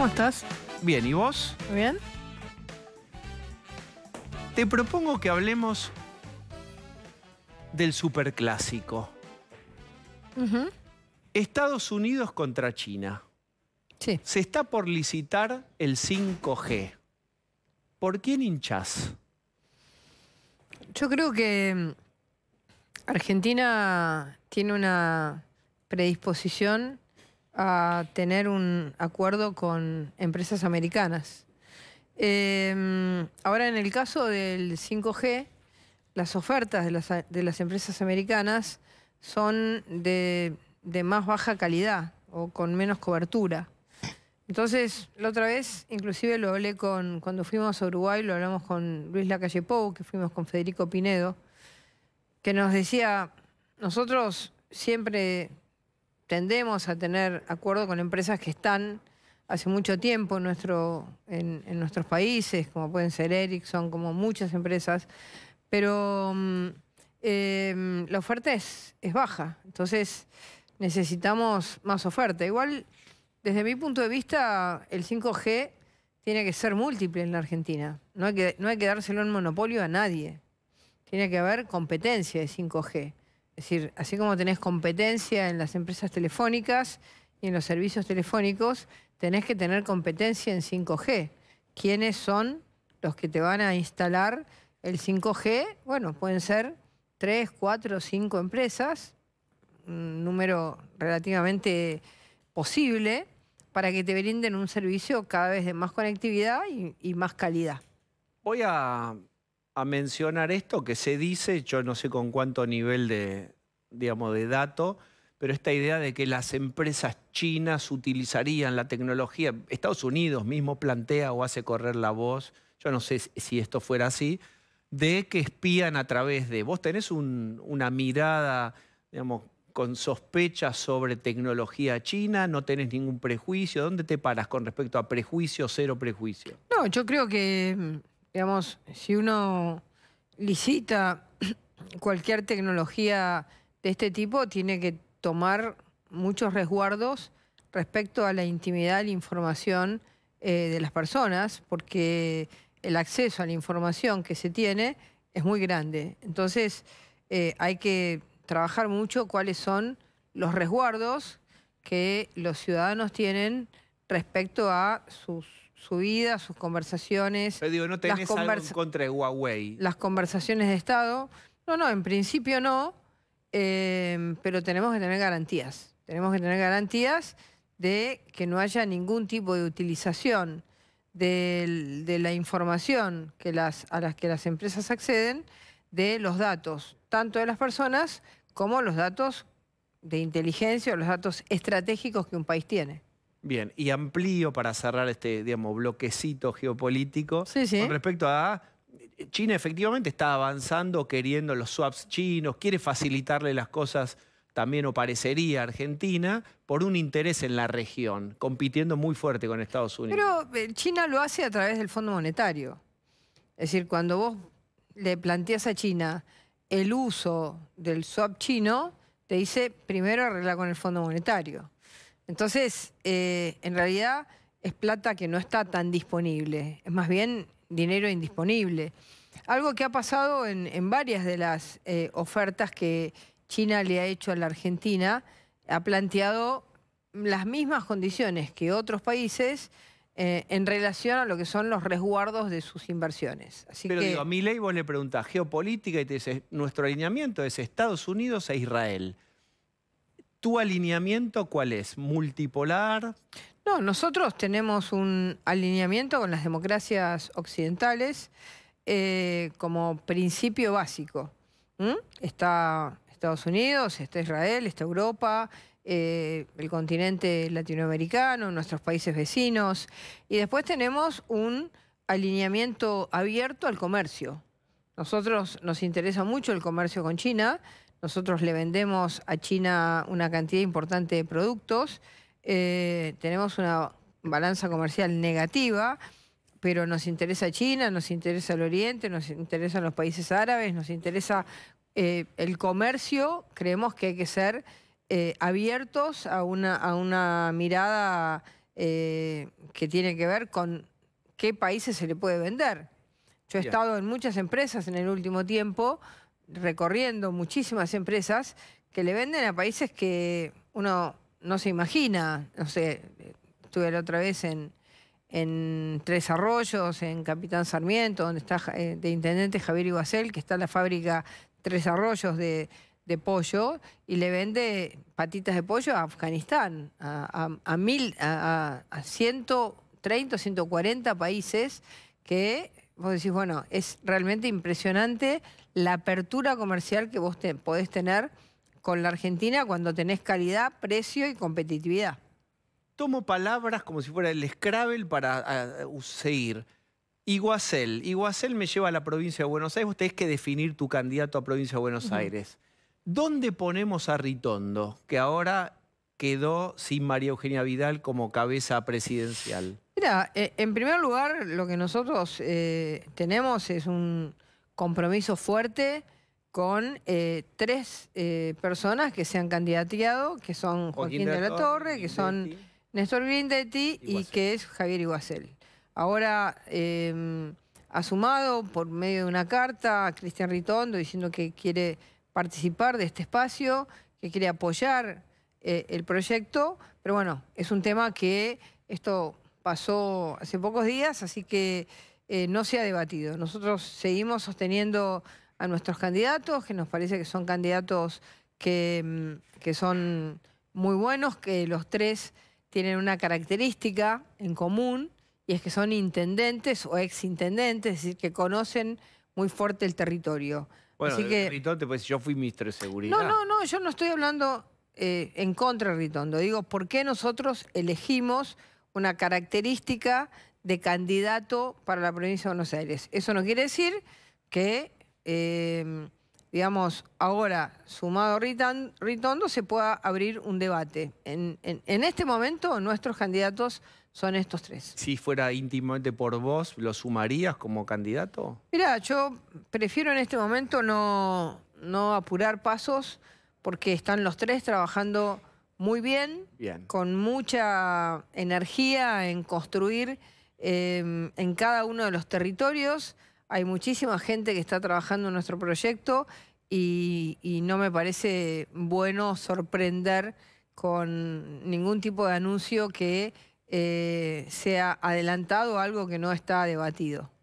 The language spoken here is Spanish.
¿Cómo estás? Bien, ¿y vos? Bien. Te propongo que hablemos del superclásico. Estados Unidos contra China. Sí. Se está por licitar el 5G. ¿Por quién hinchas? Yo creo que mm, Argentina tiene una predisposición a tener un acuerdo con empresas americanas. Em, ahora, en el caso del 5G, las ofertas de las, empresas americanas son de, de, más baja calidad o con menos cobertura. Entonces, la otra vez, inclusive lo hablé con, cuando fuimos a Uruguay, lo hablamos con Luis Lacalle Pou, que fuimos con Federico Pinedo, que nos decía, nosotros siempre tendemos a tener acuerdos con empresas que están hace mucho tiempo en, nuestro, en, nuestros países, como pueden ser Ericsson, como muchas empresas, pero mm, em, la oferta es, baja, entonces necesitamos más oferta. Igual, desde mi punto de vista, el 5G tiene que ser múltiple en la Argentina, no hay que dárselo en monopolio a nadie, tiene que haber competencia de 5G. Es decir, así como tenés competencia en las empresas telefónicas y en los servicios telefónicos, tenés que tener competencia en 5G. ¿Quiénes son los que te van a instalar el 5G? Bueno, pueden ser 3, 4, cinco empresas, un número relativamente posible, para que te brinden un servicio cada vez de más conectividad y, y más calidad. Voy a a mencionar esto que se dice, yo no sé con cuánto nivel de, digamos, de dato, pero esta idea de que las empresas chinas utilizarían la tecnología, Estados Unidos mismo plantea o hace correr la voz, yo no sé si esto fuera así, de que espían a través de, vos tenés una mirada, digamos, con sospechas sobre tecnología china, no tenés ningún prejuicio, ¿dónde te paras con respecto a prejuicio, cero prejuicio? No, yo creo que mm, digamos, si uno licita cualquier tecnología de este tipo, tiene que tomar muchos resguardos respecto a la intimidad, la información eh, de las personas, porque el acceso a la información que se tiene es muy grande. Entonces, eh, hay que trabajar mucho cuáles son los resguardos que los ciudadanos tienen respecto a sus su vida, sus conversaciones. ¿no contra Huawei? Las conversaciones de Estado. No, no, en principio no, em, pero tenemos que tener garantías. Tenemos que tener garantías de que no haya ningún tipo de utilización de, la información que las, a las que las empresas acceden de los datos, tanto de las personas como los datos de inteligencia o los datos estratégicos que un país tiene. Bien, y amplío para cerrar este, digamos, bloquecito geopolítico con respecto a eh, China efectivamente está avanzando queriendo los swaps chinos, quiere facilitarle las cosas también o parecería Argentina por un interés en la región, compitiendo muy fuerte con Estados Unidos. Pero eh, China lo hace a través del Fondo Monetario. Es decir, cuando vos le planteas a China el uso del swap chino, te dice primero arregla con el Fondo Monetario. Entonces, eh, en realidad es plata que no está tan disponible, es más bien dinero indisponible. Algo que ha pasado en, varias de las eh, ofertas que China le ha hecho a la Argentina, ha planteado las mismas condiciones que otros países eh, en relación a lo que son los resguardos de sus inversiones. Así Pero que... a mi ley vos le preguntás geopolítica y te dice, nuestro alineamiento es Estados Unidos e Israel. ¿Tu alineamiento cuál es? ¿Multipolar? No, nosotros tenemos un alineamiento con las democracias occidentales eh, como principio básico. Está Estados Unidos, está Israel, está Europa, eh, el continente latinoamericano, nuestros países vecinos. Y después tenemos un alineamiento abierto al comercio. Nosotros nos interesa mucho el comercio con China, nosotros le vendemos a China una cantidad importante de productos, eh, tenemos una balanza comercial negativa, pero nos interesa China, nos interesa el Oriente, nos interesan los países árabes, nos interesa eh, el comercio, creemos que hay que ser eh, abiertos a una, mirada que tiene que ver con qué países se le puede vender. Yo he estado en muchas empresas en el último tiempo recorriendo muchísimas empresas que le venden a países que uno no se imagina. No sé, estuve la otra vez en, en Tres Arroyos, en Capitán Sarmiento, donde está eh, de intendente Javier Iguacel, que está en la fábrica Tres Arroyos de, pollo, y le vende patitas de pollo a Afganistán, a, mil, a, a 130, 140 países que vos decís, bueno, es realmente impresionante la apertura comercial que vos podés tener con la Argentina cuando tenés calidad, precio y competitividad. Tomo palabras como si fuera el Scrabble para seguir. Iguacel. Iguacel me lleva a la provincia de Buenos Aires. Vos tenés que definir tu candidato a provincia de Buenos Aires. ¿Dónde ponemos a Ritondo, que ahora quedó sin María Eugenia Vidal como cabeza presidencial? Mira, eh, en primer lugar, lo que nosotros eh, tenemos es un compromiso fuerte con eh, tres personas que se han candidateado, que son Joaquín, de la Torre, que son Néstor Grindetti y, que es Javier Iguacel. Ahora em, ha sumado por medio de una carta a Cristian Ritondo diciendo que quiere participar de este espacio, que quiere apoyar el proyecto, pero bueno, es un tema que esto pasó hace pocos días, así que eh, no se ha debatido. Nosotros seguimos sosteniendo a nuestros candidatos, que nos parece que son candidatos que, mm, que son muy buenos, que los tres tienen una característica en común, y es que son intendentes o exintendentes, es decir, que conocen muy fuerte el territorio. Bueno, Así que, pues yo fui ministro de Seguridad. No, no, no, yo no estoy hablando eh, en contra de Ritondo. Digo, ¿por qué nosotros elegimos una característica de candidato para la provincia de Buenos Aires. Eso no quiere decir que, eh, digamos, ahora, sumado Ritondo, se pueda abrir un debate. En, este momento, nuestros candidatos son estos tres. Si fuera íntimamente por vos, ¿lo sumarías como candidato? Mira, yo prefiero en este momento no apurar pasos porque están los tres trabajando muy bien, con mucha energía en construir em, en cada uno de los territorios. Hay muchísima gente que está trabajando en nuestro proyecto y, no me parece bueno sorprender con ningún tipo de anuncio que eh, sea adelantado algo que no está debatido.